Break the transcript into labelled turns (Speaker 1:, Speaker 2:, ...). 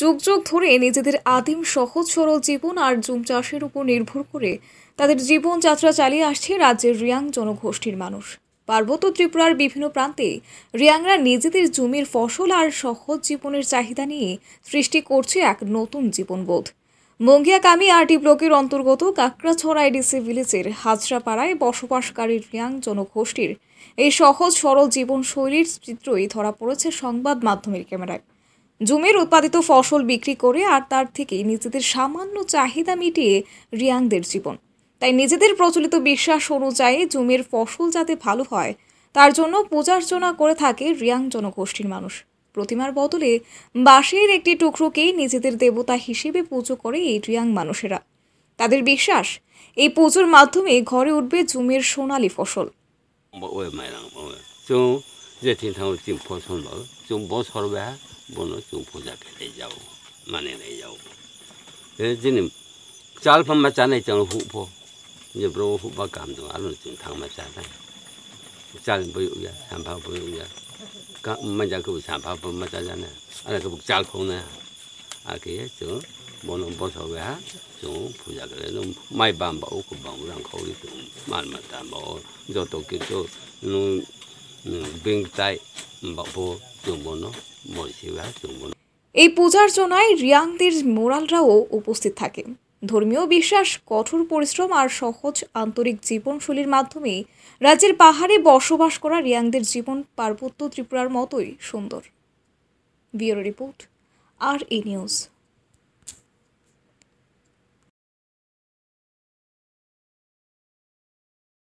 Speaker 1: যুগ যুগ ধরে নিজেদের আদিম সহজ সরল জীবন আর জুম চাষের উপর নির্ভর করে তাদের জীবনযাত্রা চালিয়ে আসছে রাজ্যের রিয়াং জনগোষ্ঠীর মানুষ পার্বত্য ত্রিপুরার বিভিন্ন প্রান্তে রিয়াংরা নিজেদের জমির ফসল আর সহজ জীবনের চাহিদা নিয়ে সৃষ্টি করছে এক নতুন জীবনবোধ আর আরটি ব্লকের অন্তর্গত কাকড়াছড়া এডিসি ভিলেজের হাজরাপাড়ায় বসবাসকারী রিয়াং জনগোষ্ঠীর এই সহজ সরল জীবনশৈলীর চিত্রই ধরা পড়েছে সংবাদ মাধ্যমের ক্যামেরায় জমির উৎপাদিত ফসল বিক্রি করে আর তার থেকেই নিজেদের সামান্য চাহিদা মিটিয়ে রিয়াংদের জীবন তাই নিজেদের প্রচলিত বিশ্বাস অনুযায়ী জমির ফসল যাতে ভালো হয় তার জন্য পূজার্চনা করে থাকে রিয়াং জনগোষ্ঠীর মানুষ প্রতিমার বদলে বাঁশের একটি টুকরোকেই নিজেদের দেবতা হিসেবে পুজো করে এই রিয়াং মানুষেরা তাদের বিশ্বাস এই পুজোর মাধ্যমে ঘরে উঠবে জুমের সোনালি ফসল
Speaker 2: যে বনো চুম পূজাকে লাই যাও মানে লাই যাও দিন চাল ফাম্মা চানাই চাল হুপো যে ব্রো হুপা কাম দো আলো চিন থাংমা চানাই চাল বই উয়া সাম্পা বই উয়া মজা কবু সাম্পা বই মজা জানা আর কবু চাল ফোনা আর কে চো বনো বসো গা চো পূজা করে নো মাই বাম বাও কু বাম রাং খাও চো মান মা তাম বাও যত কিছু নো বেং তাই বাবো এই পূজার চুম্বন
Speaker 1: এই পূজার্চনায় রিয়াংদের মোরালরাও উপস্থিত থাকে ধর্মীয় বিশ্বাস কঠোর পরিশ্রম আর সহজ আন্তরিক জীবনশৈলীর মাধ্যমে রাজ্যের পাহাড়ে বসবাস করা রিয়াংদের জীবন পার্বত্য ত্রিপুরার মতোই সুন্দর ব্যুরো রিপোর্ট আর এ নিউজ